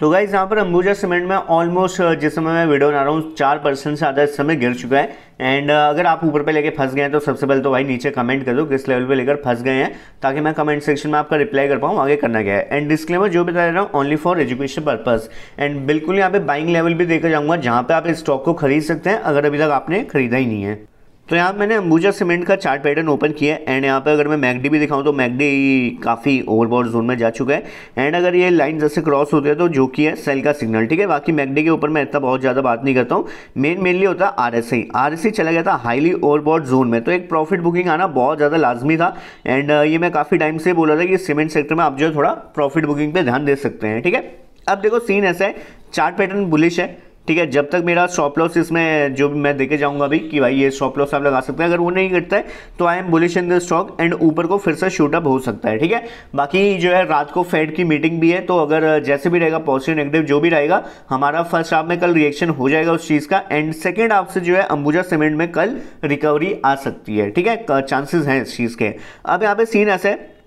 तो गाइज यहाँ पर अंबुजा सीमेंट में ऑलमोस्ट uh, जिस समय मैं वीडियो बना रहा हूँ चार परसेंट से ज़्यादा इस समय गिर चुका है एंड uh, अगर आप ऊपर पे लेके फंस गए हैं तो सबसे पहले तो भाई नीचे कमेंट कर दो किस लेवल पे लेकर फंस गए हैं ताकि मैं कमेंट सेक्शन में आपका रिप्लाई कर पाऊँ आगे करना क्या है एंड डिस्क्लेमर जो बता रहा हूँ only for education purpose and बिल्कुल यहाँ पे बाइंग लेवल भी देखा जाऊँगा जहाँ पे आप इस स्टॉक को खरीद सकते हैं अगर अभी तक आपने खरीदा ही नहीं है तो यहाँ मैंने अंबुजा सीमेंट का चार्ट पैटर्न ओपन किया है एंड यहाँ पे अगर मैं मैगडी भी दिखाऊं तो मैगडी काफ़ी ओवरबॉल जोन में जा चुका है एंड अगर ये लाइन जैसे क्रॉस होती है तो जो कि है सेल का सिग्नल ठीक है बाकी मैगडी के ऊपर मैं इतना बहुत ज़्यादा बात नहीं करता हूँ मेन मेनली होता है आर एस आई चला गया था हाईली ओवरबॉड जोन में तो एक प्रॉफिट बुकिंग आना बहुत ज़्यादा लाजमी था एंड ये मैं काफ़ी टाइम से बोला था कि सीमेंट सेक्टर में आप जो है थोड़ा प्रॉफिट बुकिंग पर ध्यान दे सकते हैं ठीक है अब देखो सीन ऐसा है चार्ट पैटर्न बुलिश है ठीक है जब तक मेरा स्टॉप लॉस इसमें जो भी मैं देखे जाऊंगा अभी कि भाई ये स्टॉप लॉस आप लगा सकते हैं अगर वो नहीं करता है तो I am bullish in the stock and ऊपर को फिर से शूटअप हो सकता है ठीक है बाकी जो है रात को फेड की मीटिंग भी है तो अगर जैसे भी रहेगा पॉजिटिव नेगेटिव जो भी रहेगा हमारा फर्स्ट हाफ में कल रिएक्शन हो जाएगा उस चीज़ का एंड सेकेंड हाफ से जो है अंबुजा सीमेंट में कल रिकवरी आ सकती है ठीक है चांसेस हैं इस चीज़ के अब यहाँ पे सीन ऐसा है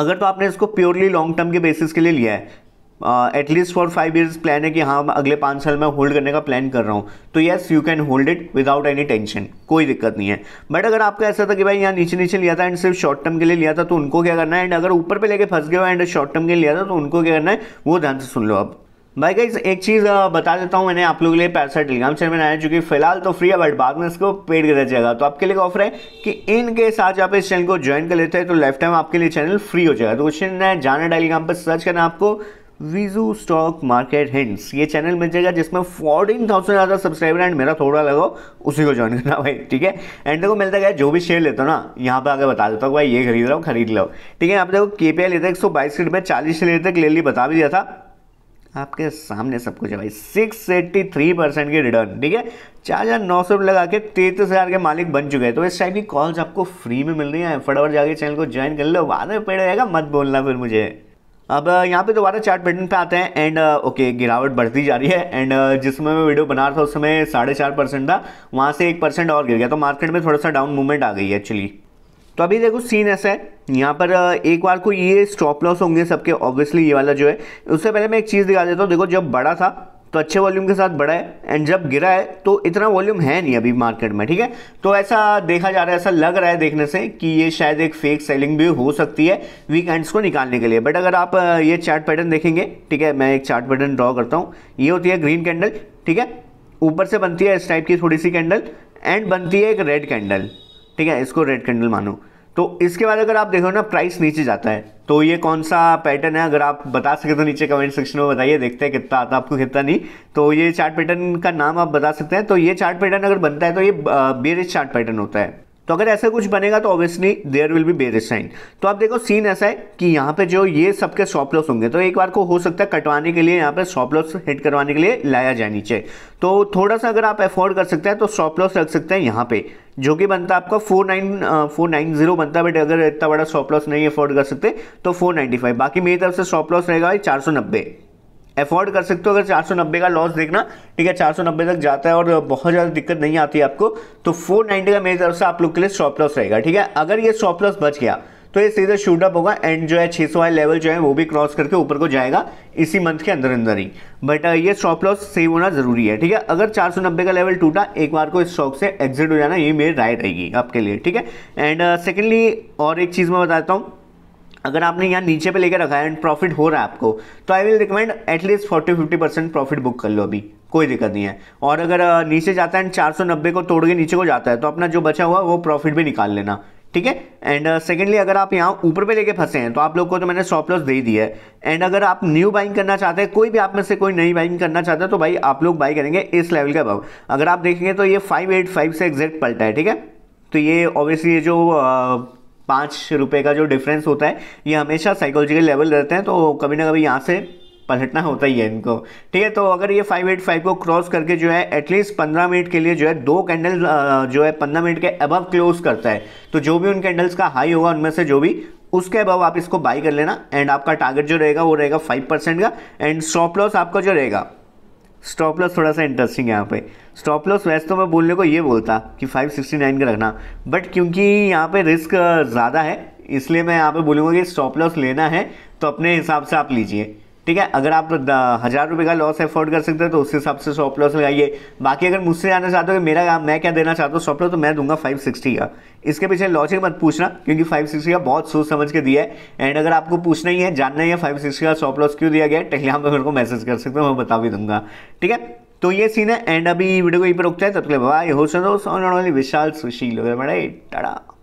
अगर तो आपने इसको प्योरली लॉन्ग टर्म के बेसिस के लिए लिया है at least for five years plan है कि हाँ अगले पाँच साल में होल्ड करने का प्लान कर रहा हूँ तो yes you can hold it without any tension कोई दिक्कत नहीं है बट अगर आपका ऐसा था कि भाई यहाँ नीचे नीचे लिया था एंड सिर्फ शॉर्ट टर्म के लिए लिया था तो उनको क्या करना है एंड अगर ऊपर पर लेके फंस गया एंड शॉर्ट टर्म के लिए लिया था तो उनको क्या करना है वो ध्यान से सुन लो आप भाई गाइज एक चीज़ बता देता हूँ मैंने आप लोगों के लिए पैसा टेलीग्राम चैनल में आया जो फिलहाल तो फ्री है बट बाद में इसको पेड कर जाएगा तो आपके लिए ऑफर है कि इन केस आज आप इस चैनल को ज्वाइन कर लेते हैं तो लाइफ टाइम आपके लिए चैनल फ्री हो जाएगा तो क्वेश्चन है जाना टेलीग्राम पर सर्च करना आपको विजू स्टॉक मार्केट हिंट्स ये चैनल मिल जाएगा जिसमें फोर्टीन थाउजेंड ज़्यादा सब्सक्राइबर एंड मेरा थोड़ा लगा उसी को ज्वाइन करना भाई ठीक है एंड देखो मिलता गया जो भी शेयर लेता हूँ ना यहाँ पे आगे बता देता हूँ भाई ये खरीद रहा हूँ खरीद लो ठीक है आप देखो के पी आई लेते एक सौ बाईस रुपये में चालीस लेते तक ले ली बता भी दिया था आपके सामने सब कुछ है भाई सिक्स एट्टी थ्री परसेंट की रिटर्न ठीक है चार हज़ार नौ सौ लगा के तैतीस हज़ार के मालिक बन चुके हैं तो इस टाइप की कॉल्स आपको फ्री में मिल रही हैं फटाफट जाके चैनल को ज्वाइन कर लो बाद में पेड़ रहेगा मत बोलना फिर मुझे अब यहाँ पे दोबारा चार्ट पैटर्न पे आते हैं एंड ओके गिरावट बढ़ती जा रही है एंड जिस समय मैं वीडियो बना रहा था उस समय साढ़े चार परसेंट था वहाँ से एक परसेंट और गिर गया तो मार्केट में थोड़ा सा डाउन मूवमेंट आ गई है एक्चुअली तो अभी देखो सीन ऐसा है यहाँ पर एक बार को ये स्टॉप लॉस होंगे सबके ऑब्वियसली ये वाला जो है उससे पहले मैं एक चीज़ दिखा देता हूँ देखो जब बड़ा था तो अच्छे वॉल्यूम के साथ बढ़ा है एंड जब गिरा है तो इतना वॉल्यूम है नहीं अभी मार्केट में ठीक है तो ऐसा देखा जा रहा है ऐसा लग रहा है देखने से कि ये शायद एक फेक सेलिंग भी हो सकती है वीक एंड्स को निकालने के लिए बट अगर आप ये चार्ट पैटर्न देखेंगे ठीक है मैं एक चार्ट पैटर्न ड्रॉ करता हूँ ये होती है ग्रीन कैंडल ठीक है ऊपर से बनती है इस टाइप की थोड़ी सी कैंडल एंड बनती है एक रेड कैंडल ठीक है इसको रेड कैंडल मानो तो इसके बाद अगर आप देखो ना प्राइस नीचे जाता है तो ये कौन सा पैटर्न है अगर आप बता सके तो नीचे कमेंट सेक्शन में बताइए देखते हैं कितना आता आपको कितना नहीं तो ये चार्ट पैटर्न का नाम आप बता सकते हैं तो ये चार्ट पैटर्न अगर बनता है तो ये बेरिज चार्ट पैटर्न होता है तो अगर ऐसा कुछ बनेगा तो obviously there will be bearish sign तो आप देखो सीन ऐसा है कि यहाँ पे जो ये सबके स्टॉप लॉस होंगे तो एक बार को हो सकता है कटवाने के लिए यहाँ पे स्टॉप लॉस हिट करवाने के लिए लाया जाए नीचे तो थोड़ा सा अगर आप एफोर्ड कर सकते हैं तो स्टॉप लॉस रख सकते हैं यहाँ पे जो कि बनता है आपका four nine four nine zero बनता है बट अगर इतना बड़ा स्टॉप लॉस नहीं अफोर्ड कर सकते तो फोर नाइन्टी फाइव बाकी मेरी तरफ से स्टॉप लॉस रहेगा चार सौ नब्बे अफोर्ड कर सकते हो अगर 490 का लॉस देखना ठीक है 490 तक जाता है और बहुत ज़्यादा दिक्कत नहीं आती आपको तो 490 का मेरी तरफ से आप लोग के लिए स्टॉप लॉस रहेगा ठीक है अगर ये स्टॉप लॉस बच गया तो ये सीधा शूटअप होगा एंड जो है 600 सौ लेवल जो है वो भी क्रॉस करके ऊपर को जाएगा इसी मंथ के अंदर अंदर ही बट ये स्टॉप लॉस सेव होना जरूरी है ठीक है अगर 490 का लेवल टूटा एक बार को इस स्टॉक से एग्जिट हो जाना ये मेरी राय रहेगी आपके लिए ठीक है एंड सेकेंडली और एक चीज़ मैं बताता हूँ अगर आपने यहाँ नीचे पे लेकर रखा है एंड प्रॉफिट हो रहा है आपको तो I will recommend at least forty fifty percent profit book कर लो अभी कोई दिक्कत नहीं है और अगर नीचे जाता है एंड चार सौ नब्बे को तोड़ के नीचे को जाता है तो अपना जो बचा हुआ वो प्रॉफिट भी निकाल लेना ठीक है एंड सेकेंडली अगर आप यहाँ ऊपर पे लेके फंसे हैं तो आप लोग को तो मैंने सॉप लॉस दे दिया है एंड अगर आप न्यू बाइंग करना चाहते हैं कोई भी आप में से कोई नई बाइंग करना चाहता है तो भाई आप लोग बाई करेंगे इस लेवल के अब अगर आप देखेंगे तो ये फाइव एट फाइव से एग्जैक्ट पलटा है ठीक है तो ये ऑब्वियसली ये जो पाँच रुपये का जो डिफरेंस होता है ये हमेशा साइकोलॉजिकल लेवल रहते हैं तो कभी ना कभी यहाँ से पलटना होता ही है इनको ठीक है तो अगर ये 585 को क्रॉस करके जो है एटलीस्ट 15 मिनट के लिए जो है दो कैंडल जो है 15 मिनट के अबव क्लोज करता है तो जो भी उन कैंडल्स का हाई होगा उनमें से जो भी उसके अबव आप इसको बाई कर लेना एंड आपका टारगेट जो रहेगा वो रहेगा फाइव परसेंट का एंड स्टॉप लॉस आपका जो रहेगा स्टॉप लॉस थोड़ा सा इंटरेस्टिंग है यहाँ पे स्टॉप लॉस वैसे तो मैं बोलने को ये बोलता कि 569 का रखना बट क्योंकि यहाँ पे रिस्क uh, ज़्यादा है इसलिए मैं यहाँ पे बोलूँगा कि स्टॉप लॉस लेना है तो अपने हिसाब से आप लीजिए ठीक है अगर आप हज़ार रुपये का लॉस एफोर्ड कर सकते हैं तो उस हिसाब से स्टॉप लॉस लगाइए बाकी अगर मुझसे जाना चाहते हो कि मेरा मैं क्या देना चाहता हूँ स्टॉप लॉस तो मैं दूंगा फाइव सिक्सटी का इसके पीछे लॉजिक मत पूछना क्योंकि फाइव सिक्सटी का बहुत सोच समझ के दिया है एंड अगर आपको पूछना ही है जानना ही है फाइव सिक्सटी का स्टॉप लॉस क्यों दिया गया है टेलीग्राम तो मेरे को मैसेज कर सकते हो मैं बता भी दूंगा ठीक है तो ये सीन है एंड अभी वीडियो को यहीं पर रुकता है तब तक बाय हो सो विशाल सुशील